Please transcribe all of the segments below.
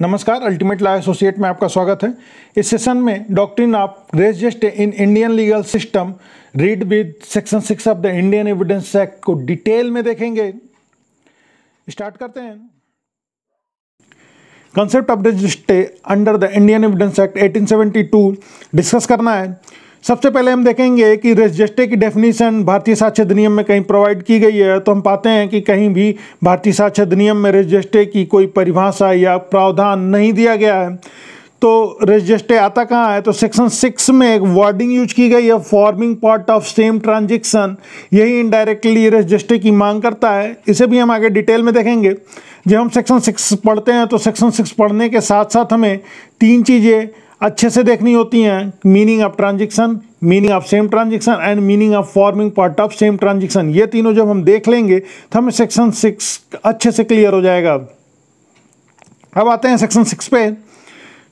नमस्कार ultimate law associate में आपका स्वागत है इस सेशन में doctrine of res gestae in Indian legal system read with section six of the Indian evidence act को डिटेल में देखेंगे स्टार्ट करते हैं concept of res gestae under the Indian evidence act 1872 discuss करना है सबसे पहले हम देखेंगे कि रजिस्ट्रे की डेफिनेशन भारतीय साक्ष्य अधिनियम में कहीं प्रोवाइड की गई है तो हम पाते हैं कि कहीं भी भारतीय साक्ष्य अधिनियम में रजिस्ट्रे की कोई परिभाषा या प्रावधान नहीं दिया गया है तो रजिस्ट्रे आता कहाँ है तो सेक्शन सिक्स में एक वर्डिंग यूज की गई है forming part of same transaction यही इनडायरेक्टली रजिस्ट्रे की मांग करता है इसे भी हम आगे डिटेल में देखेंगे जब हम सेक्शन सिक्स पढ़ते हैं तो सेक्शन सिक्स पढ़ने के साथ साथ हमें तीन चीज़ें अच्छे से देखनी होती हैं meaning of transaction meaning of same transaction and meaning of forming part of same transaction ये तीनों जब हम देख लेंगे तो हमें सेक्शन सिक्स अच्छे से क्लियर हो जाएगा अब आते हैं सेक्शन सिक्स पे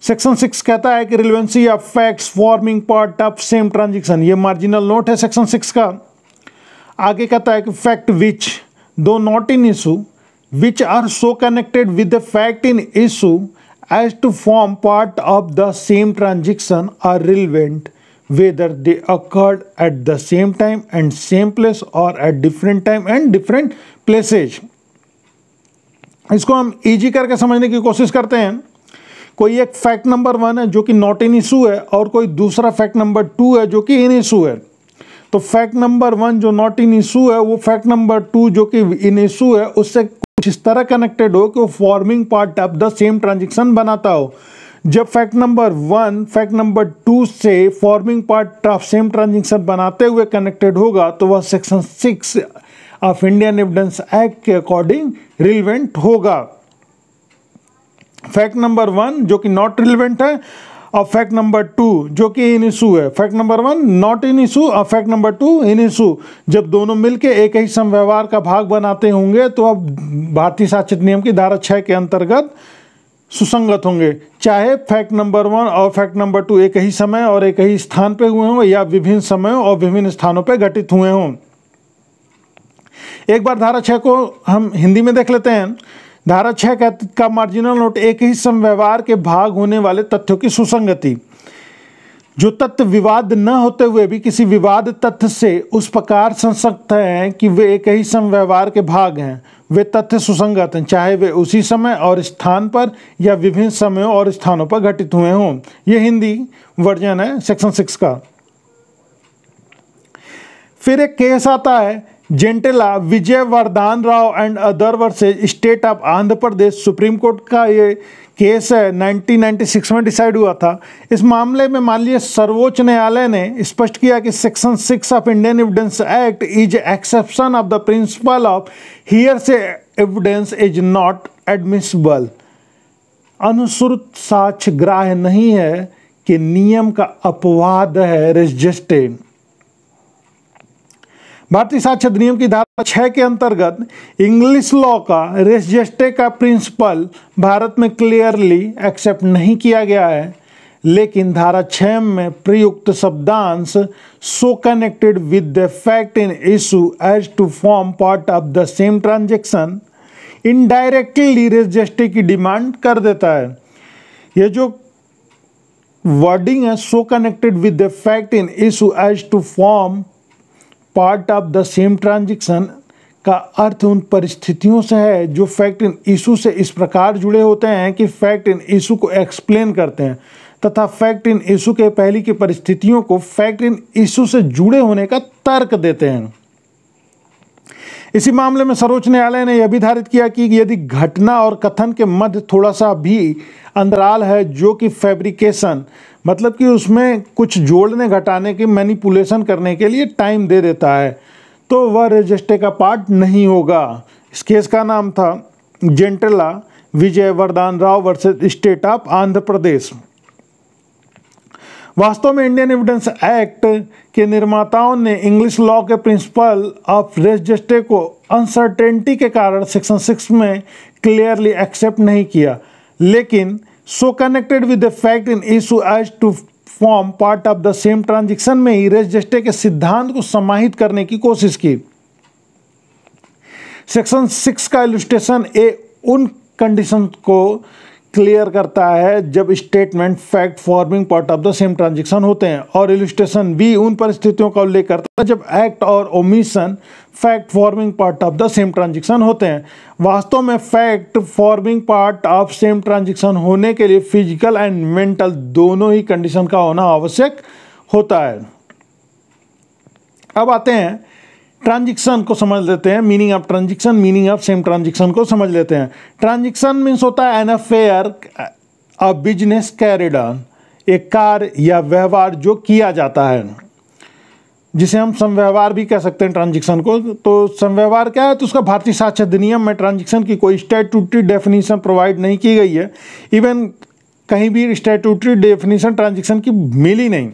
सेक्शन सिक्स कहता है कि relevancy of facts forming part of same transaction ये मार्जिनल नोट है सेक्शन सिक्स का आगे कहता है कि fact which though not in issue which are so connected with the fact in issue as to form part of the same transaction are relevant whether they occurred at the same time and same place और at different time and different places इसको हम easy करके समझने की कोशिश करते हैं कोई एक फैक्ट नंबर वन है जो कि नॉट इन इशू है और कोई दूसरा फैक्ट नंबर टू है जो कि इन इशू है तो फैक्ट नंबर वन जो नॉट इन इशू है वो फैक्ट नंबर टू जो कि इन इशू है उससे कुछ इस तरह कनेक्टेड हो कि वो forming part of the same transaction बनाता हो जब fact number one fact number two से forming part of same transaction बनाते हुए कनेक्टेड होगा तो वह section six of Indian evidence act के अकॉर्डिंग रिलेवेंट होगा फैक्ट नंबर वन जो कि नॉट रिलेवेंट है और फैक्ट नंबर टू जो कि इन इशू है fact number one not in issue और fact number two in issue जब दोनों मिलके एक ही समव्यवहार का भाग बनाते होंगे तो अब भारतीय साक्षर नियम की धारा छः के अंतर्गत सुसंगत होंगे चाहे फैक्ट नंबर वन और फैक्ट नंबर टू एक ही समय और एक ही स्थान पर हुए हों या विभिन्न समयों और विभिन्न स्थानों पर घटित हुए हों एक बार धारा छः को हम हिंदी में देख लेते हैं धारा छः का मार्जिनल नोट एक ही समय व्यवहार के भाग होने वाले तथ्यों की सुसंगति जो तत्व विवाद न होते हुए भी किसी विवाद तथ्य से उस प्रकार संसक्त हैं कि वे एक ही समव्यवहार व्यवहार के भाग हैं वे तथ्य सुसंगत हैं चाहे वे उसी समय और स्थान पर या विभिन्न समयों और स्थानों पर घटित हुए हों यह हिंदी वर्जन है सेक्शन सिक्स का फिर एक केस आता है Gentela Vijay Vardhan Rao and other versus state of Andhra Pradesh supreme court का ये केस है 1996 में डिसाइड हुआ था इस मामले में माननीय सर्वोच्च न्यायालय ने स्पष्ट किया कि section six of Indian evidence act is exception of the principle of hearsay evidence is not admissible अनुसूत साक्ष ग्राह नहीं है कि नियम का अपवाद है रजिस्टेंट भारतीय साक्ष्य अधिनियम की धारा छः के अंतर्गत इंग्लिश लॉ का रेसजेस्टे का प्रिंसिपल भारत में क्लियरली एक्सेप्ट नहीं किया गया है लेकिन धारा छः में प्रयुक्त शब्दांश so connected with the fact in issue as to form part of the same transaction indirectly res gestae की डिमांड कर देता है ये जो वर्डिंग है so connected with the fact in issue as to form part of the same transaction का अर्थ उन परिस्थितियों से है जो फैक्ट इन इशू से इस प्रकार जुड़े होते हैं कि फैक्ट इन इशू को एक्सप्लेन करते हैं तथा फैक्ट इन इशू के पहली की परिस्थितियों को फैक्ट इन इशू से जुड़े होने का तर्क देते हैं इसी मामले में सर्वोच्च न्यायालय ने यह भी धारित किया कि यदि घटना और कथन के मध्य थोड़ा सा भी अंतराल है जो कि फैब्रिकेशन मतलब कि उसमें कुछ जोड़ने घटाने के मैनिपुलेशन करने के लिए टाइम दे देता है तो वह रजिस्टर का पार्ट नहीं होगा इस केस का नाम था Gentela Vijay Vardhan Rao versus state of Andhra Pradesh वास्तव में इंडियन एविडेंस एक्ट के निर्माताओं ने इंग्लिश लॉ के प्रिंसिपल ऑफ रेस को अनसर्टेनिटी के कारण सेक्शन सिक्स में क्लियरली एक्सेप्ट नहीं किया लेकिन so connected with the fact in issue as to form part of the same transaction में ही रेस के सिद्धांत को समाहित करने की कोशिश की सेक्शन सिक्स का इलिस्ट्रेशन ए उन कंडीशन को क्लियर करता है जब statement fact forming part of the same transaction होते हैं और इलिस्ट्रेशन भी उन परिस्थितियों का उल्लेख करता है जब एक्ट और omission fact forming part of the same transaction होते हैं वास्तव में fact forming part of same transaction होने के लिए फिजिकल एंड मेंटल दोनों ही कंडीशन का होना आवश्यक होता है अब आते हैं ट्रांजिक्शन को समझ लेते हैं meaning of transaction meaning of same transaction को समझ लेते हैं ट्रांजिक्शन मीन्स होता है an affair a business carried on एक कार्य या व्यवहार जो किया जाता है जिसे हम संव्यवहार भी कह सकते हैं ट्रांजिक्शन को तो संव्यवहार क्या है तो उसका भारतीय साक्षर अधिनियम में ट्रांजिक्शन की कोई स्टैट्यूटरी डेफिनेशन प्रोवाइड नहीं की गई है इवन कहीं भी स्टैट्यूटरी डेफिनेशन ट्रांजिक्शन की मिली नहीं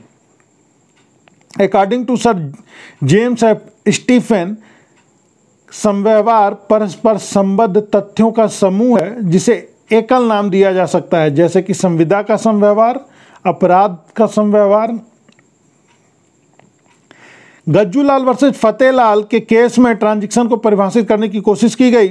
according to sir James F Stephen संव्यवहार परस्पर संबद्ध तथ्यों का समूह है जिसे एकल नाम दिया जा सकता है जैसे कि संविदा का संव्यवहार अपराध का संव्यवहार गज्जूलाल वर्सेज फतेहलाल के केस में ट्रांजैक्शन को परिभाषित करने की कोशिश की गई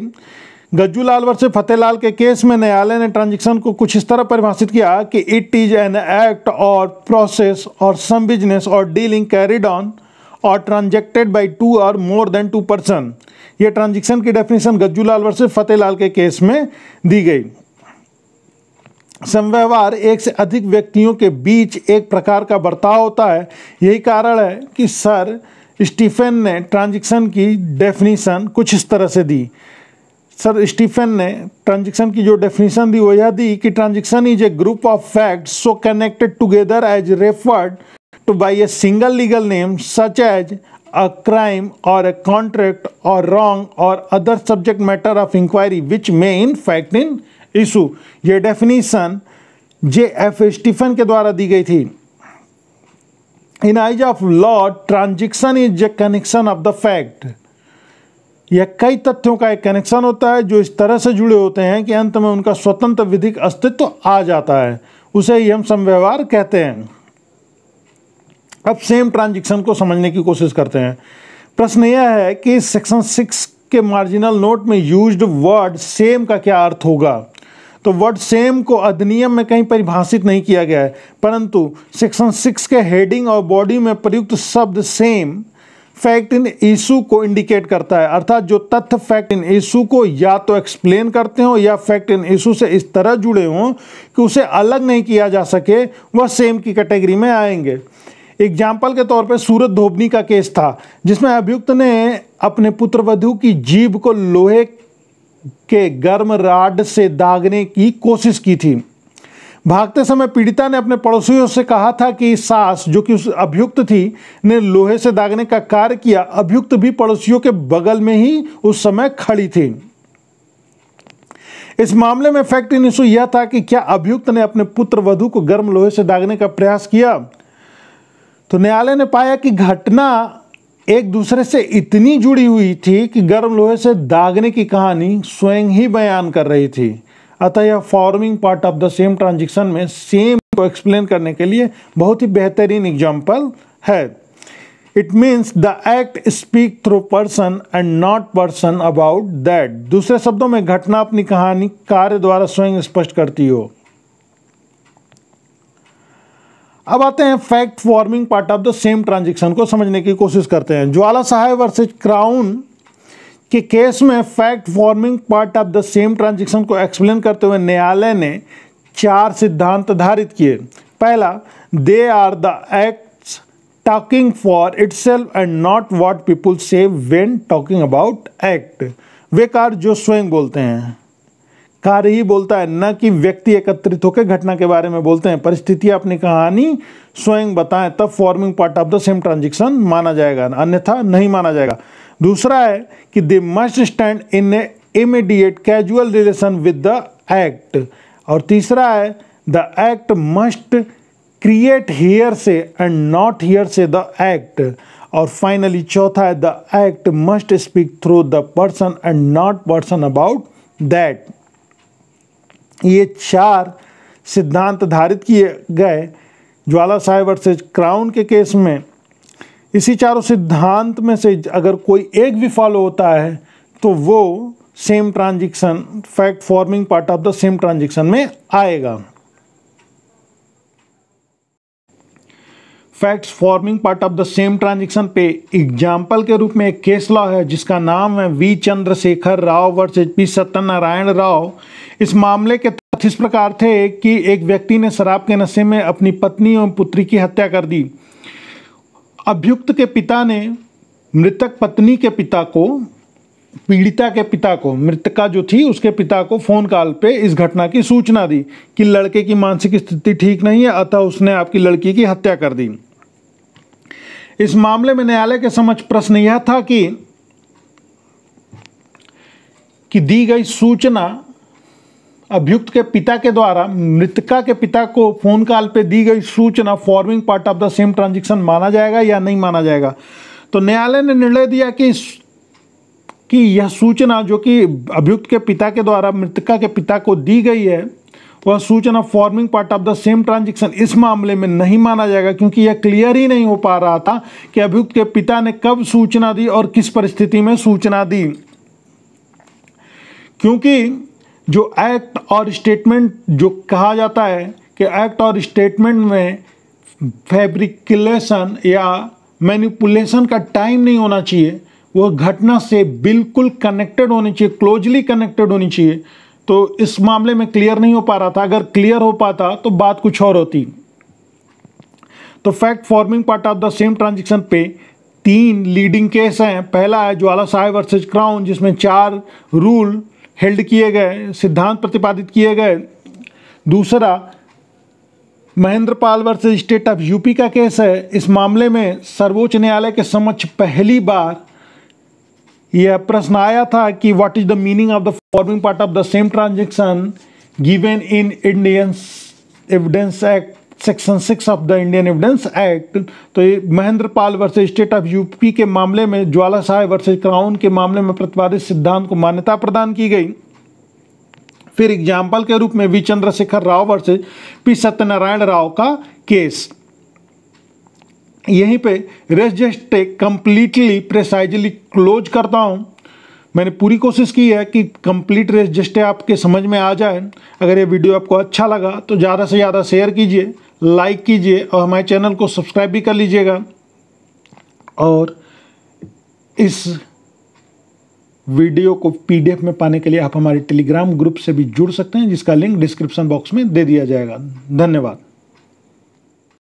गज्जूलाल वर्सेज फतेहलाल के केस में न्यायालय ने ट्रांजैक्शन को कुछ इस तरह परिभाषित किया कि it is an act or process or some business or dealing carried on or transacted by two or more than two person ये ट्रांजेक्शन की डेफिनेशन गज्जूलाल वर्सेज फतेहलाल के केस में दी गई संव्यवहार एक से अधिक व्यक्तियों के बीच एक प्रकार का बर्ताव होता है यही कारण है कि सर स्टीफेन ने ट्रांजेक्शन की डेफिनेशन कुछ इस तरह से दी सर स्टीफन ने ट्रांजेक्शन की जो डेफिनेशन दी वो यह दी कि transaction is a group of facts so connected together as referred by a single legal name such as a crime or a contract or wrong or other subject matter of inquiry which may in fact in issue ये definition J F Stephen के द्वारा दी गई थी in eyes of law transaction is a connection of the fact यह कई तथ्यों का एक कनेक्शन होता है जो इस तरह से जुड़े होते हैं कि अंत में उनका स्वतंत्र विधिक अस्तित्व आ जाता है उसे ही हम संव्यवहार कहते हैं अब सेम ट्रांजेक्शन को समझने की कोशिश करते हैं प्रश्न यह है कि सेक्शन सिक्स के मार्जिनल नोट में यूज्ड वर्ड सेम का क्या अर्थ होगा तो वर्ड सेम को अधिनियम में कहीं परिभाषित नहीं किया गया है परंतु सेक्शन सिक्स के हेडिंग और बॉडी में प्रयुक्त शब्द सेम फैक्ट इन ईशू को इंडिकेट करता है अर्थात जो तथ्य फैक्ट इन ईशू को या तो एक्सप्लेन करते हो या फैक्ट इन ईशू से इस तरह जुड़े हों कि उसे अलग नहीं किया जा सके वह सेम की कैटेगरी में आएंगे एग्जाम्पल के तौर पे सूरत धोबनी का केस था जिसमें अभियुक्त ने अपने पुत्रवधु की जीभ को लोहे के गर्म राड से दागने की कोशिश की थी भागते समय पीड़िता ने अपने पड़ोसियों से कहा था कि सास जो कि उस अभियुक्त थी ने लोहे से दागने का कार्य किया अभियुक्त भी पड़ोसियों के बगल में ही उस समय खड़ी थी इस मामले में फैक्ट इन इशू यह था कि क्या अभियुक्त ने अपने पुत्र वधु को गर्म लोहे से दागने का प्रयास किया तो न्यायालय ने पाया कि घटना एक दूसरे से इतनी जुड़ी हुई थी कि गर्म लोहे से दागने की कहानी स्वयं ही बयान कर रही थी अतः यह forming part of the same transaction में सेम को एक्सप्लेन करने के लिए बहुत ही बेहतरीन एग्जाम्पल है it means the act speak through person and not person about that दूसरे शब्दों में घटना अपनी कहानी कार्य द्वारा स्वयं स्पष्ट करती हो अब आते हैं fact forming part of the same transaction को समझने की कोशिश करते हैं ज्वाला साहेब वर्सेज क्राउन के केस में fact forming part of the same transaction को एक्सप्लेन करते हुए न्यायालय ने चार सिद्धांत धारित किए पहला they are the acts talking for it and not what people say when talking about act वे कार जो स्वयं बोलते हैं कार्य ही बोलता है न कि व्यक्ति एकत्रित होकर घटना के बारे में बोलते हैं परिस्थितियाँ अपनी कहानी स्वयं बताएं तब forming part of the same transaction माना जाएगा अन्यथा नहीं माना जाएगा दूसरा है कि they must stand in a immediate casual relation with the act और तीसरा है the act must create hearsay and not hearsay the act और फाइनली चौथा है the act must speak through the person and not person about that ये चार सिद्धांत धारित किए गए ज्वाला साहेब वर्सेज क्राउन के केस में इसी चारों सिद्धांत में से अगर कोई एक भी फॉलो होता है तो वो same transaction fact forming part of the same transaction में आएगा facts forming part of the same transaction पे एग्जाम्पल के रूप में एक केस लॉ है जिसका नाम है V Chandrashekhar Rao versus P Satyanarayana Rao इस मामले के तथ्य इस प्रकार थे कि एक व्यक्ति ने शराब के नशे में अपनी पत्नी और पुत्री की हत्या कर दी अभियुक्त के पिता ने मृतक पत्नी के पिता को पीड़िता के पिता को मृतका जो थी उसके पिता को फ़ोन कॉल पे इस घटना की सूचना दी कि लड़के की मानसिक स्थिति ठीक नहीं है अतः उसने आपकी लड़की की हत्या कर दी इस मामले में न्यायालय के समक्ष प्रश्न यह था कि कि दी गई सूचना अभियुक्त के पिता के द्वारा मृतका के पिता को फोन कॉल पे दी गई सूचना forming part of the same transaction माना जाएगा या नहीं माना जाएगा तो न्यायालय ने निर्णय दिया कि कि यह सूचना जो कि अभियुक्त के पिता के द्वारा मृतका के पिता को दी गई है वह सूचना forming part of the same transaction इस मामले में नहीं माना जाएगा क्योंकि यह क्लियर ही नहीं हो पा रहा था कि अभियुक्त के पिता ने कब सूचना दी और किस परिस्थिति में सूचना दी क्योंकि जो एक्ट और स्टेटमेंट जो कहा जाता है कि एक्ट और स्टेटमेंट में फैब्रिकलेशन या मैनिपुलेशन का टाइम नहीं होना चाहिए वह घटना से बिल्कुल कनेक्टेड होनी चाहिए क्लोजली कनेक्टेड होनी चाहिए तो इस मामले में क्लियर नहीं हो पा रहा था अगर क्लियर हो पाता तो बात कुछ और होती तो fact forming part of the same transaction पे तीन लीडिंग केस हैं पहला है ज्वाला साहेब वर्सेज क्राउन जिसमें चार रूल हेल्ड किए गए सिद्धांत प्रतिपादित किए गए दूसरा Mahendrapal versus state of UP का केस है इस मामले में सर्वोच्च न्यायालय के समक्ष पहली बार यह प्रश्न आया था कि what is the meaning of the forming part of the same transaction given in Indian Evidence Act section six of the Indian evidence act तो ये Mahendra Pal versus state of UP के मामले में ज्वाला साहेब वर्सेज क्राउन के मामले में प्रतिपादित सिद्धांत को मान्यता प्रदान की गई फिर एग्जाम्पल के रूप में V Chandrashekhar Rao versus P Satyanarayana Rao का केस यहीं पे रेस कंप्लीटली प्रेसाइजली क्लोज करता हूँ मैंने पूरी कोशिश की है कि कंप्लीट रजिस्ट आपके समझ में आ जाए अगर ये वीडियो आपको अच्छा लगा तो ज़्यादा से ज़्यादा शेयर कीजिए लाइक कीजिए और हमारे चैनल को सब्सक्राइब भी कर लीजिएगा और इस वीडियो को पीडीएफ में पाने के लिए आप हमारे टेलीग्राम ग्रुप से भी जुड़ सकते हैं जिसका लिंक डिस्क्रिप्शन बॉक्स में दे दिया जाएगा धन्यवाद